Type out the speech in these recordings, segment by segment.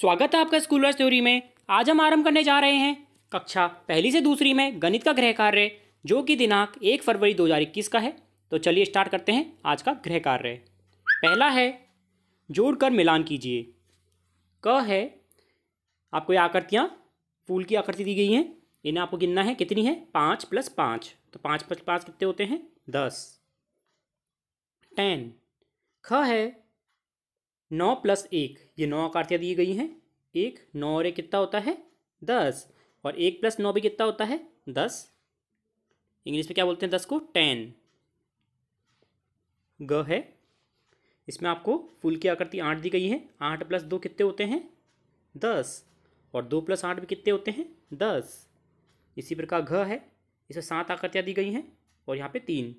स्वागत है आपका स्कूलर थ्योरी में आज हम आरंभ करने जा रहे हैं कक्षा पहली से दूसरी में गणित का गृह कार्य जो कि दिनांक एक फरवरी 2021 का है तो चलिए स्टार्ट करते हैं आज का गृह कार्य पहला है जोड़ कर मिलान कीजिए क है आपको ये आकृतियाँ फूल की आकृति दी गई हैं इन्हें आपको गिनना है कितनी है पाँच प्लस पाँच तो पाँच प्लस पाँच कितने होते हैं दस टेन ख है नौ प्लस एक ये नौ आकृतियाँ दी गई हैं एक नौ और एक कितना होता है दस और एक प्लस नौ भी कितना होता है दस इंग्लिश में क्या बोलते हैं दस को टेन ग है इसमें आपको फूल की आकृति आठ दी गई है आठ प्लस दो कितने होते हैं दस और दो प्लस आठ भी कितने होते हैं दस इसी प्रकार घ है इसमें सात आकृतियाँ दी गई हैं और यहाँ पे तीन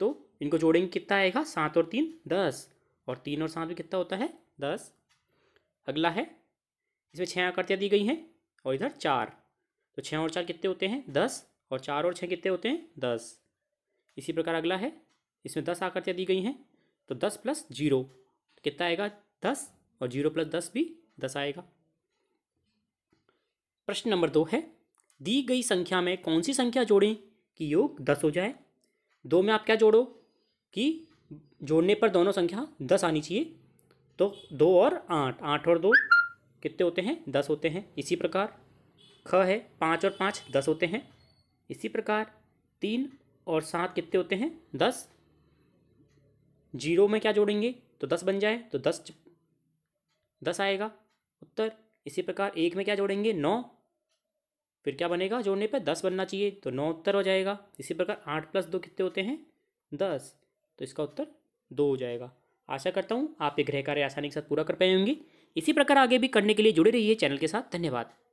तो इनको जोड़ेंगे कितना आएगा सात और तीन दस और तीन और सात में कितना होता है दस अगला है इसमें छः आकृतियाँ दी गई हैं और इधर चार तो छः और चार कितने होते हैं दस और चार और छः कितने होते हैं दस इसी प्रकार अगला है इसमें दस आकृतियाँ दी गई हैं तो दस प्लस जीरो तो कितना आएगा दस और जीरो प्लस दस भी दस आएगा प्रश्न नंबर दो है दी गई संख्या में कौन सी संख्या जोड़ें कि योग दस हो जाए दो में आप क्या जोड़ो कि जोड़ने पर दोनों संख्या दस आनी चाहिए तो दो और आठ आठ और दो कितने होते हैं दस होते हैं इसी प्रकार ख है पाँच और पाँच दस होते हैं इसी प्रकार तीन और सात कितने होते हैं दस जीरो में क्या जोड़ेंगे तो दस बन जाए तो दस दस आएगा उत्तर इसी प्रकार एक में क्या जोड़ेंगे नौ फिर क्या बनेगा जोड़ने पर दस बनना चाहिए तो नौ उत्तर हो जाएगा इसी प्रकार आठ प्लस दो कितने होते हैं दस तो इसका उत्तर दो हो जाएगा आशा करता हूँ आप ये गृह कार्य आसानी के साथ पूरा कर पाए होंगे इसी प्रकार आगे भी करने के लिए जुड़े रहिए चैनल के साथ धन्यवाद